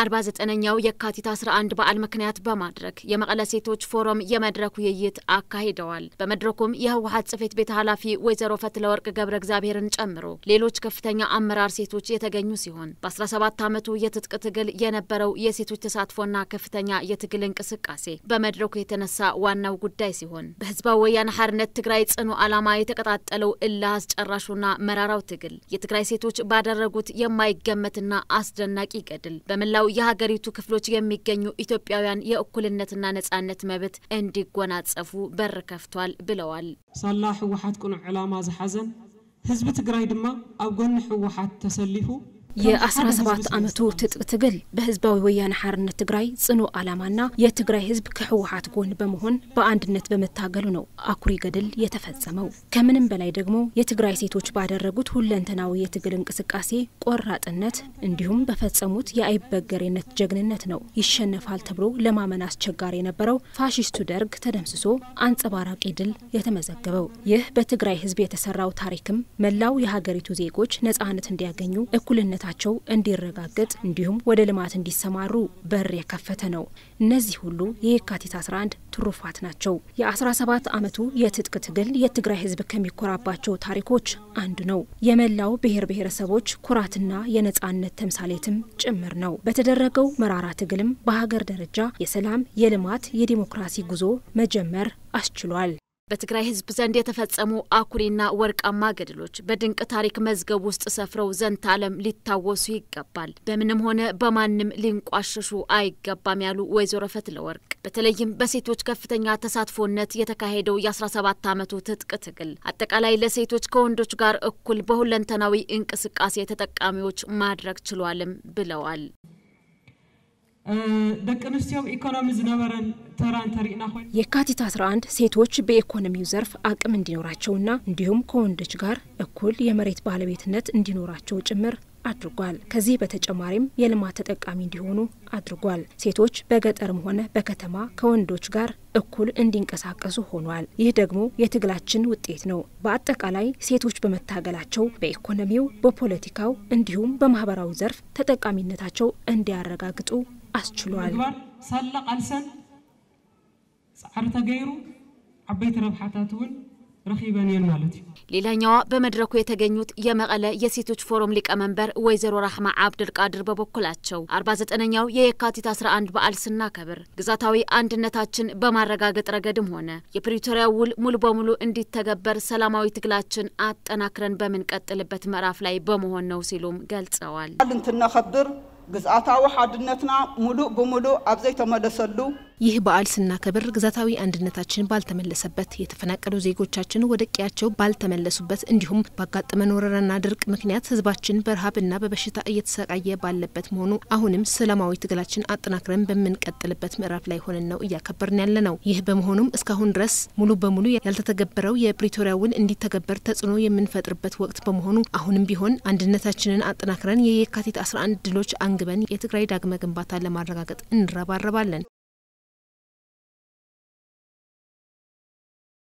አርባ ዘጠነኛው የካቲት አንድ በዓል ምክንያት በማድረግ የመቀለ ሴቶች ፎረም የመድረክ ውይይት አካሂደዋል። በመድረኩም የህወሀት ጽሕፈት ቤት ኃላፊ ወይዘሮ ፈትለወርቅ ገብረ እግዚአብሔርን ጨምሮ ሌሎች ከፍተኛ አመራር ሴቶች የተገኙ ሲሆን በ17 ዓመቱ የትጥቅ ትግል የነበረው የሴቶች ተሳትፎና ከፍተኛ የትግል እንቅስቃሴ በመድረኩ የተነሳ ዋናው ጉዳይ ሲሆን በህዝባዊ ወያነ ሓርነት ትግራይ ጽኑ ዓላማ የተቀጣጠለው እልህ አስጨራሹና መራራው ትግል የትግራይ ሴቶች ባደረጉት የማይገመትና አስደናቂ ገድል በመላ በመላው የሀገሪቱ ክፍሎች የሚገኙ ኢትዮጵያውያን የእኩልነትና ነጻነት መብት እንዲጎናጸፉ በር ከፍቷል ብለዋል። ሳላ ህወሓት ቁኑዕ ዕላማ ዝሓዘን ህዝቢ ትግራይ ድማ ኣብ ጎኒ ህወሓት ተሰሊፉ የ17 ዓመቱ ትጥቅ ትግል በህዝባዊ ወያነ ሓርነት ትግራይ ጽኑ ዓላማና የትግራይ ህዝብ ከህወሓት ጎን በመሆን በአንድነት በመታገሉ ነው አኩሪ ገድል የተፈጸመው። ከምንም በላይ ደግሞ የትግራይ ሴቶች ባደረጉት ሁለንተናዊ የትግል እንቅስቃሴ ቆራጥነት፣ እንዲሁም በፈጸሙት የአይበገሬነት ጀግንነት ነው ይሸነፋል ተብሎ ለማመን አስቸጋሪ የነበረው ፋሽስቱ ደርግ ተደምስሶ አንጸባራቂ ድል የተመዘገበው። ይህ በትግራይ ህዝብ የተሰራው ታሪክም መላው የሀገሪቱ ዜጎች ነጻነት እንዲያገኙ እኩልነት ማንነታቸው እንዲረጋገጥ እንዲሁም ወደ ልማት እንዲሰማሩ በር የከፈተ ነው። እነዚህ ሁሉ የየካቲት 11 ትሩፋት ናቸው። የ17 ዓመቱ የትጥቅ ትግል የትግራይ ህዝብ ከሚኮራባቸው ታሪኮች አንዱ ነው። የመላው ብሔር ብሔረሰቦች ኩራትና የነፃነት ተምሳሌትም ጭምር ነው። በተደረገው መራራ ትግልም በሀገር ደረጃ የሰላም፣ የልማት፣ የዲሞክራሲ ጉዞ መጀመር አስችሏል። በትግራይ ህዝብ ዘንድ የተፈጸሙ አኩሪና ወርቃማ ገድሎች በድንቅ ታሪክ መዝገብ ውስጥ ሰፍረው ዘንተ ዓለም ሊታወሱ ይገባል፣ በምንም ሆነ በማንም ሊንቋሸሹ አይገባም ያሉ ወይዘሮ ፈትለወርቅ በተለይም በሴቶች ከፍተኛ ተሳትፎነት የተካሄደው የ17 ዓመቱ ትጥቅ ትግል አጠቃላይ ለሴቶች ከወንዶች ጋር እኩል በሁለንተናዊ እንቅስቃሴ ተጠቃሚዎች ማድረግ ችሏልም ብለዋል። ደቂ ኣንስትዮ ኢኮኖሚ ዝነበረን ኮይኑ የካቲት 11 ሴቶች በኢኮኖሚው ዘርፍ አቅም እንዲኖራቸውና እንዲሁም ከወንዶች ጋር እኩል የመሬት ባለቤትነት እንዲኖራቸው ጭምር አድርጓል። ከዚህ በተጨማሪም የልማት ተጠቃሚ እንዲሆኑ አድርጓል። ሴቶች በገጠርም ሆነ በከተማ ከወንዶች ጋር እኩል እንዲንቀሳቀሱ ሆኗል። ይህ ደግሞ የትግላችን ውጤት ነው። በአጠቃላይ ሴቶች በመታገላቸው በኢኮኖሚው፣ በፖለቲካው እንዲሁም በማህበራዊ ዘርፍ ተጠቃሚነታቸው እንዲያረጋግጡ ኣስችሏል ሳላ ቃልሰን ፃዕሪ ተገይሩ ዓበይቲ ረብሓታት እውን ረኺበን እየን ማለት እዩ ሌላኛዋ በመድረኩ የተገኙት የመቀለ የሴቶች ፎረም ሊቀመንበር ወይዘሮ ራሕማ ቃድር በበኩላቸው 49 49ኛው የየካቲት 11 በዓል ስናከብር ግዛታዊ አንድነታችን በማረጋገጥ ረገድም ሆነ የፕሪቶሪያ ውል ሙሉ በሙሉ እንዲተገበር ሰላማዊ ትግላችን አጠናክረን በምንቀጥልበት ምዕራፍ ላይ በመሆን ነው ሲሉም ገልጸዋል። እንትን ግዛታዊ ሓድነትና ሙሉእ ብሙሉእ ኣብ ዘይተመለሰሉ ይህ በዓል ስናከብር ግዛታዊ አንድነታችን ባልተመለሰበት፣ የተፈናቀሉ ዜጎቻችን ወደ ቀያቸው ባልተመለሱበት፣ እንዲሁም ባጋጠመን ወረራና ድርቅ ምክንያት ህዝባችን በረሃብና በበሽታ እየተሰቃየ ባለበት መሆኑ አሁንም ሰላማዊ ትግላችን አጠናክረን በምንቀጥልበት ምዕራፍ ላይ ሆነን ነው እያከበርን ያለ ነው። ይህ በመሆኑም እስካሁን ድረስ ሙሉ በሙሉ ያልተተገበረው የፕሪቶሪያ ውል እንዲተገበር ተጽዕኖ የምንፈጥርበት ወቅት በመሆኑ አሁንም ቢሆን አንድነታችንን አጠናክረን የየካቲት 11 ድሎች አንግበን የትግራይ ዳግመ ግንባታ ለማረጋገጥ እንረባረባለን።